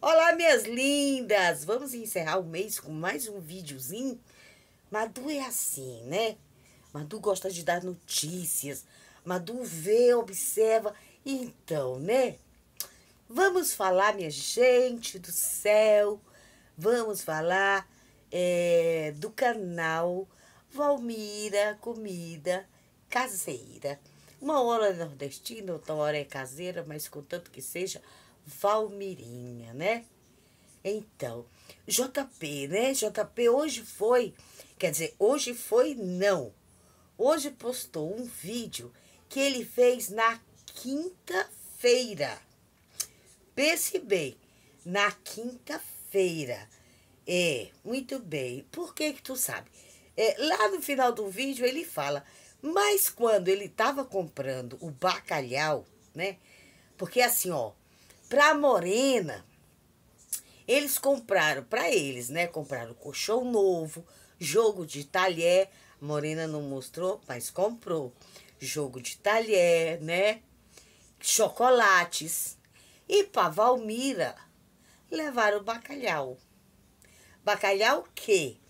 Olá, minhas lindas! Vamos encerrar o mês com mais um videozinho? Madu é assim, né? Madu gosta de dar notícias. Madu vê, observa. Então, né? Vamos falar, minha gente do céu. Vamos falar é, do canal Valmira Comida Caseira. Uma hora é nordestina, outra hora é caseira, mas contanto que seja Valmirinha, né? Então, JP, né? JP hoje foi, quer dizer, hoje foi não. Hoje postou um vídeo que ele fez na quinta-feira. Pense bem, na quinta-feira. É, muito bem. Por que que tu sabe? É, lá no final do vídeo ele fala, mas quando ele estava comprando o bacalhau, né? Porque assim, ó, para Morena, eles compraram para eles, né? Compraram colchão novo, jogo de talher. Morena não mostrou, mas comprou. Jogo de talher, né? Chocolates. E para Valmira, levaram bacalhau. Bacalhau que,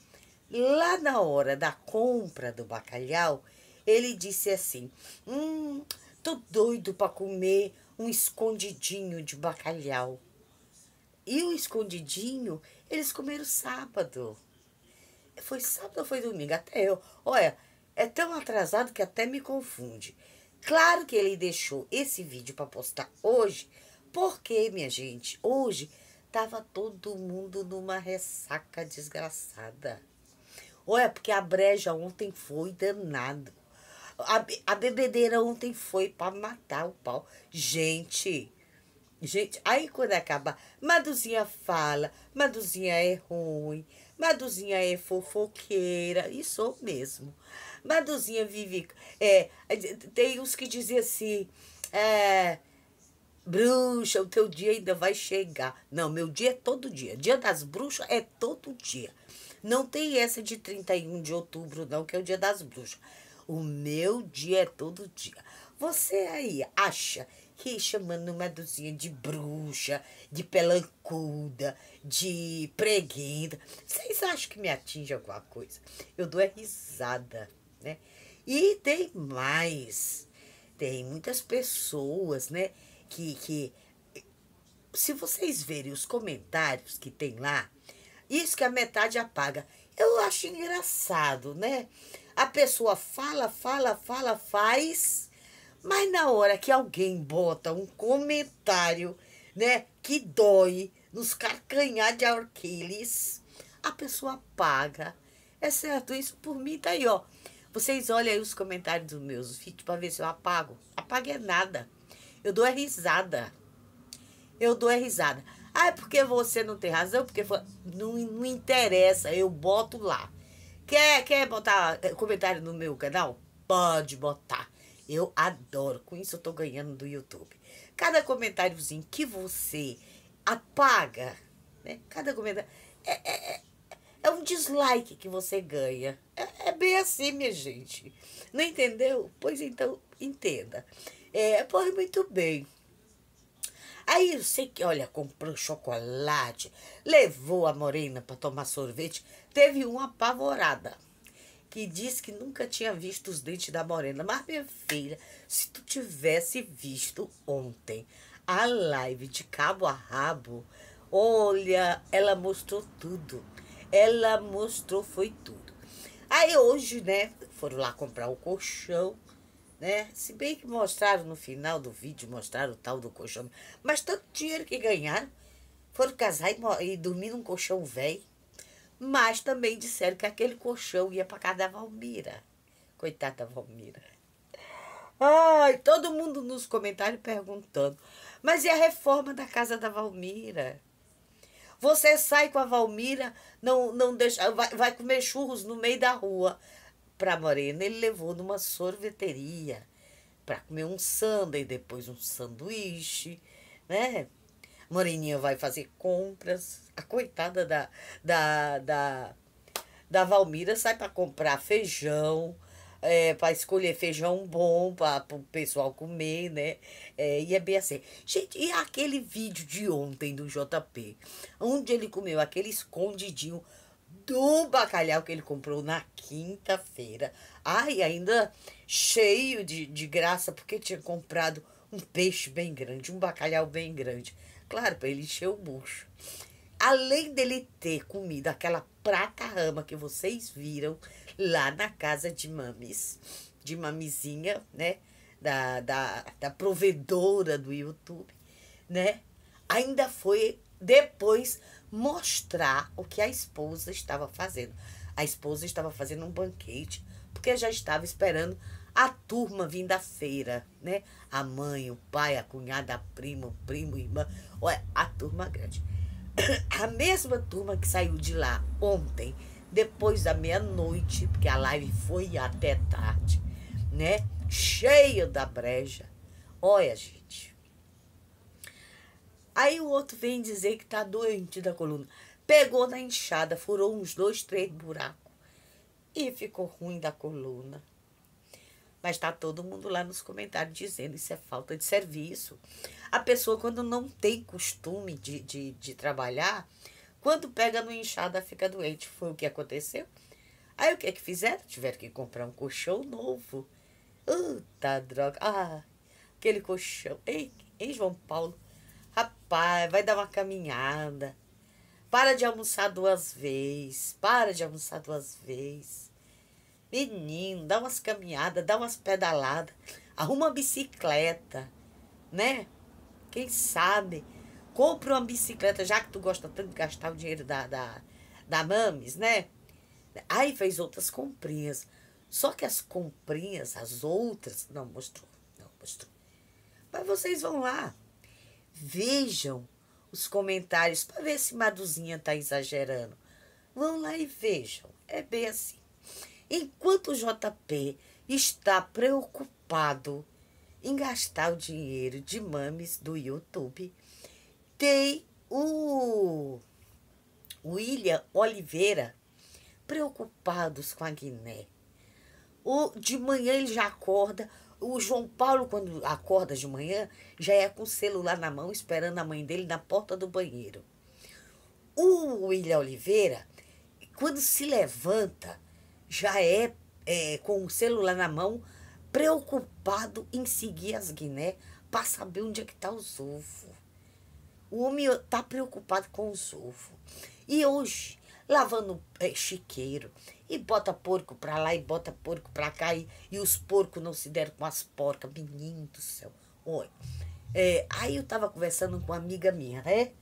lá na hora da compra do bacalhau, ele disse assim: Hum, tô doido para comer um escondidinho de bacalhau. E o escondidinho eles comeram sábado. Foi sábado ou foi domingo? Até eu. Olha, é tão atrasado que até me confunde. Claro que ele deixou esse vídeo para postar hoje, porque, minha gente, hoje tava todo mundo numa ressaca desgraçada. Olha, porque a breja ontem foi danada. A, a bebedeira ontem foi para matar o pau. Gente, gente, aí quando acaba, Maduzinha fala, Maduzinha é ruim, Maduzinha é fofoqueira, e sou mesmo. Maduzinha vive. É, tem uns que dizem assim, é, bruxa, o teu dia ainda vai chegar. Não, meu dia é todo dia. Dia das bruxas é todo dia. Não tem essa de 31 de outubro, não, que é o dia das bruxas. O meu dia é todo dia. Você aí acha que chamando uma dozinha de bruxa, de pelancuda, de preguiça, vocês acham que me atinge alguma coisa? Eu dou é risada, né? E tem mais. Tem muitas pessoas, né? Que, que se vocês verem os comentários que tem lá, isso que a metade apaga. Eu acho engraçado, né? A pessoa fala, fala, fala, faz, mas na hora que alguém bota um comentário, né, que dói nos carcanhar de Arquiles, a pessoa paga. É certo, isso por mim tá aí, ó. Vocês olhem aí os comentários dos meus vídeos para ver se eu apago. apaguei é nada. Eu dou a é risada. Eu dou a é risada. Ah, é porque você não tem razão, porque foi... não, não interessa, eu boto lá. Quer, quer botar eh, comentário no meu canal? Pode botar. Eu adoro. Com isso eu tô ganhando do YouTube. Cada comentáriozinho que você apaga, né? Cada comentário. É, é, é, é um dislike que você ganha. É, é, bem assim, minha gente. Não entendeu? Pois então, entenda. É, pode é muito bem. Aí eu sei que, olha, comprou chocolate, levou a morena para tomar sorvete. Teve uma apavorada que disse que nunca tinha visto os dentes da morena. Mas, minha filha, se tu tivesse visto ontem a live de cabo a rabo, olha, ela mostrou tudo. Ela mostrou, foi tudo. Aí hoje, né, foram lá comprar o colchão né? Se bem que mostraram no final do vídeo, mostraram o tal do colchão. Mas tanto dinheiro que ganharam, foram casar e, e dormir num colchão velho. Mas também disseram que aquele colchão ia para casa da Valmira. Coitada da Valmira. Ai, todo mundo nos comentários perguntando. Mas e a reforma da casa da Valmira? Você sai com a Valmira, não, não deixa, vai, vai comer churros no meio da rua para Morena, ele levou numa sorveteria para comer um sundae, depois um sanduíche, né? Moreninha vai fazer compras. A coitada da, da, da, da Valmira sai para comprar feijão, é, para escolher feijão bom para o pessoal comer, né? É, e é bem assim. Gente, e aquele vídeo de ontem do JP, onde ele comeu aquele escondidinho do bacalhau que ele comprou na quinta-feira. Ai, ainda cheio de, de graça, porque tinha comprado um peixe bem grande, um bacalhau bem grande. Claro, para ele encher o bucho. Além dele ter comido aquela prata-rama que vocês viram lá na casa de mames, de mamizinha, né? Da, da, da provedora do YouTube, né? Ainda foi depois mostrar o que a esposa estava fazendo. A esposa estava fazendo um banquete, porque já estava esperando a turma vindo da feira, né? A mãe, o pai, a cunhada, a prima, o primo, a irmã. Olha, a turma grande. A mesma turma que saiu de lá ontem, depois da meia-noite, porque a live foi até tarde, né? Cheia da breja. Olha, gente, Aí o outro vem dizer que está doente da coluna. Pegou na enxada, furou uns dois, três buracos. E ficou ruim da coluna. Mas está todo mundo lá nos comentários dizendo isso é falta de serviço. A pessoa, quando não tem costume de, de, de trabalhar, quando pega no enxada, fica doente. Foi o que aconteceu. Aí o que é que fizeram? Tiveram que comprar um colchão novo. Puta droga. Ah, aquele colchão. Ei, em João Paulo, pai, vai dar uma caminhada. Para de almoçar duas vezes. Para de almoçar duas vezes. Menino, dá umas caminhadas, dá umas pedaladas. Arruma uma bicicleta, né? Quem sabe? Compra uma bicicleta, já que tu gosta tanto de gastar o dinheiro da, da, da Mames, né? Aí fez outras comprinhas. Só que as comprinhas, as outras, não mostrou, não mostrou. Mas vocês vão lá. Vejam os comentários para ver se Maduzinha está exagerando. Vão lá e vejam. É bem assim. Enquanto o JP está preocupado em gastar o dinheiro de mames do YouTube, tem o William Oliveira preocupados com a Guiné. O, de manhã ele já acorda o João Paulo, quando acorda de manhã, já é com o celular na mão, esperando a mãe dele na porta do banheiro. O William Oliveira, quando se levanta, já é, é com o celular na mão, preocupado em seguir as Guiné para saber onde é que está os ovos. O homem está preocupado com os ovos. E hoje, lavando é, chiqueiro, e bota porco pra lá e bota porco pra cá. E, e os porcos não se deram com as porcas. Menino do céu. Oi. É, aí eu tava conversando com uma amiga minha, né?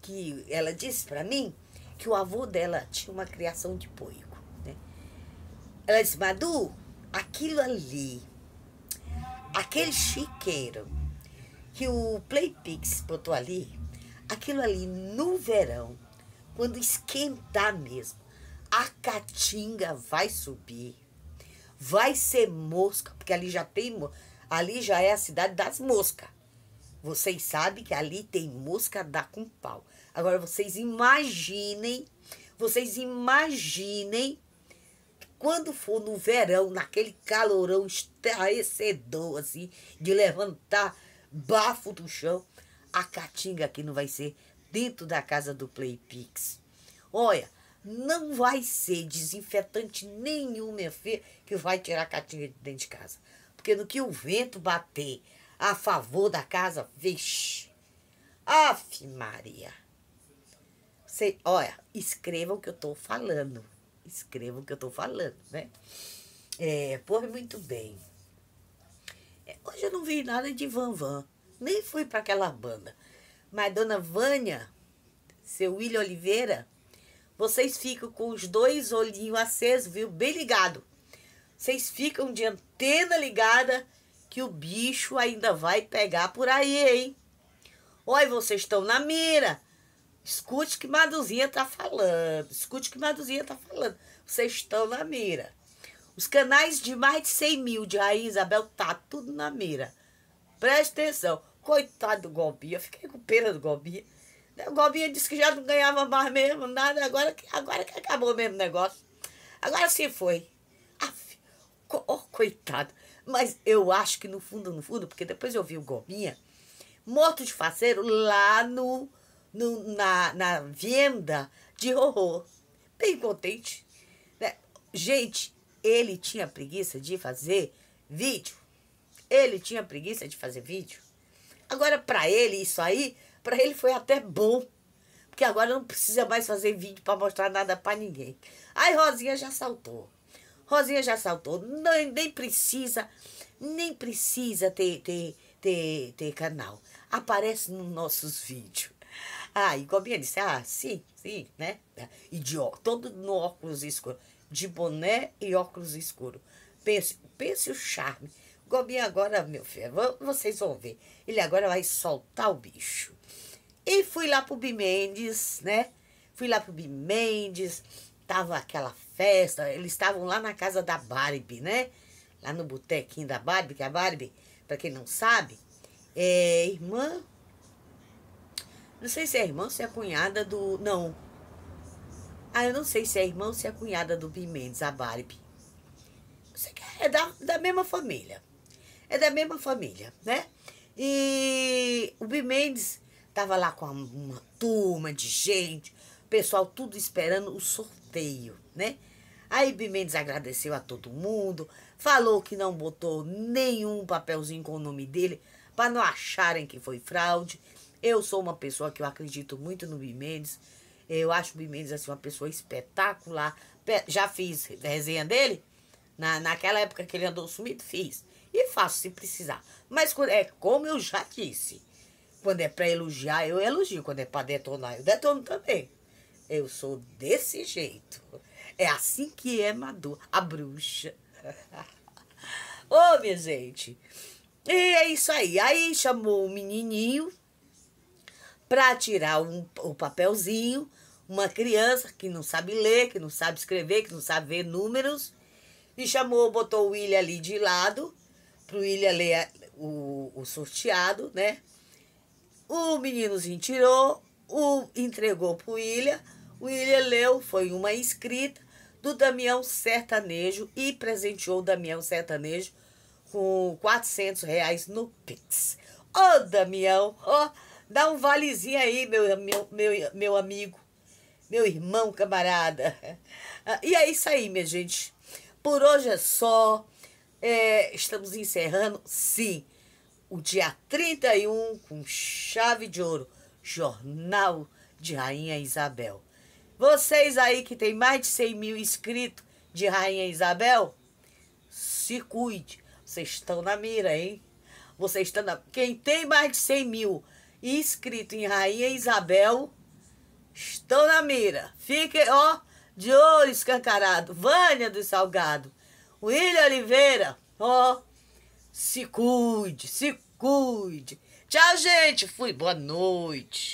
Que ela disse pra mim que o avô dela tinha uma criação de porco. Né? Ela disse, Madu, aquilo ali, aquele chiqueiro que o Playpix botou ali, aquilo ali no verão, quando esquentar mesmo, a caatinga vai subir. Vai ser mosca, porque ali já tem ali já é a cidade das moscas. Vocês sabem que ali tem mosca dá com pau. Agora vocês imaginem, vocês imaginem quando for no verão, naquele calorão estarrecedor, assim, de levantar bafo do chão, a caatinga aqui não vai ser dentro da casa do Playpix. Olha, não vai ser desinfetante nenhum, minha filha, que vai tirar a catinga de dentro de casa. Porque no que o vento bater a favor da casa, vixe. Aff, Maria. Você, olha, escrevam o que eu estou falando. Escrevam o que eu estou falando, né? É, pois muito bem. É, hoje eu não vi nada de Van Van. Nem fui para aquela banda. Mas Dona Vânia, seu William Oliveira, vocês ficam com os dois olhinhos acesos, viu? Bem ligado. Vocês ficam de antena ligada que o bicho ainda vai pegar por aí, hein? Oi, vocês estão na mira. Escute que Maduzinha tá falando. Escute que Maduzinha tá falando. Vocês estão na mira. Os canais de mais de 100 mil de Rainha Isabel tá tudo na mira. Presta atenção. Coitado do Golbinha. Eu fiquei com pena do Golbinha. O Govinha disse que já não ganhava mais mesmo, nada. Agora, agora que acabou mesmo o negócio. Agora sim foi. Aff, oh, coitado. Mas eu acho que no fundo, no fundo, porque depois eu vi o Gominha morto de faceiro lá no, no na, na venda de horror. Bem contente. Né? Gente, ele tinha preguiça de fazer vídeo. Ele tinha preguiça de fazer vídeo. Agora, para ele, isso aí para ele foi até bom, porque agora não precisa mais fazer vídeo para mostrar nada para ninguém. Aí Rosinha já saltou. Rosinha já saltou. Nem, nem precisa, nem precisa ter, ter, ter, ter canal. Aparece nos nossos vídeos. Ah, e Gominha disse, ah, sim, sim, né? E de ó, todo no óculos escuro, de boné e óculos escuro. Pense, pense o charme Gobinho agora, meu filho, vocês vão ver. Ele agora vai soltar o bicho. E fui lá pro Bimendes, né? Fui lá pro Bimendes, tava aquela festa, eles estavam lá na casa da Barbie, né? Lá no botequinho da Barbie, que a Barbie, para quem não sabe, é irmã. Não sei se é irmã ou se é cunhada do. Não. Ah, eu não sei se é irmã ou se é cunhada do Bimendes, a Barbie. Não sei que é da, da mesma família é da mesma família, né? E o Bimendes tava lá com uma turma de gente, pessoal tudo esperando o sorteio, né? Aí Bimendes agradeceu a todo mundo, falou que não botou nenhum papelzinho com o nome dele para não acharem que foi fraude. Eu sou uma pessoa que eu acredito muito no Bimendes. Eu acho o Bimendes assim, uma pessoa espetacular. Já fiz resenha dele. Na, naquela época que ele andou sumido, fiz. E faço se precisar. Mas é como eu já disse. Quando é para elogiar, eu elogio. Quando é para detonar, eu detono também. Eu sou desse jeito. É assim que é Madu, a bruxa. Ô, oh, minha gente. E é isso aí. Aí chamou o menininho para tirar um, o papelzinho. Uma criança que não sabe ler, que não sabe escrever, que não sabe ver números. E chamou, botou o William ali de lado o Ilha ler o, o sorteado, né? O meninozinho tirou, o entregou pro Ilha, o Ilha leu, foi uma escrita do Damião Sertanejo e presenteou o Damião Sertanejo com 400 reais no Pix. Ô, oh, Damião, ó, oh, dá um valezinho aí, meu, meu, meu, meu amigo, meu irmão, camarada. Ah, e é isso aí, minha gente. Por hoje é só. É, estamos encerrando, sim, o dia 31 com chave de ouro. Jornal de Rainha Isabel. Vocês aí que tem mais de 100 mil inscritos de Rainha Isabel, se cuide. Vocês estão na mira, hein? Vocês estão na... Quem tem mais de 100 mil inscritos em Rainha Isabel, estão na mira. Fiquem, ó, de olho escancarado. Vânia do Salgado. William Oliveira, ó, oh, se cuide, se cuide. Tchau, gente. Fui, boa noite.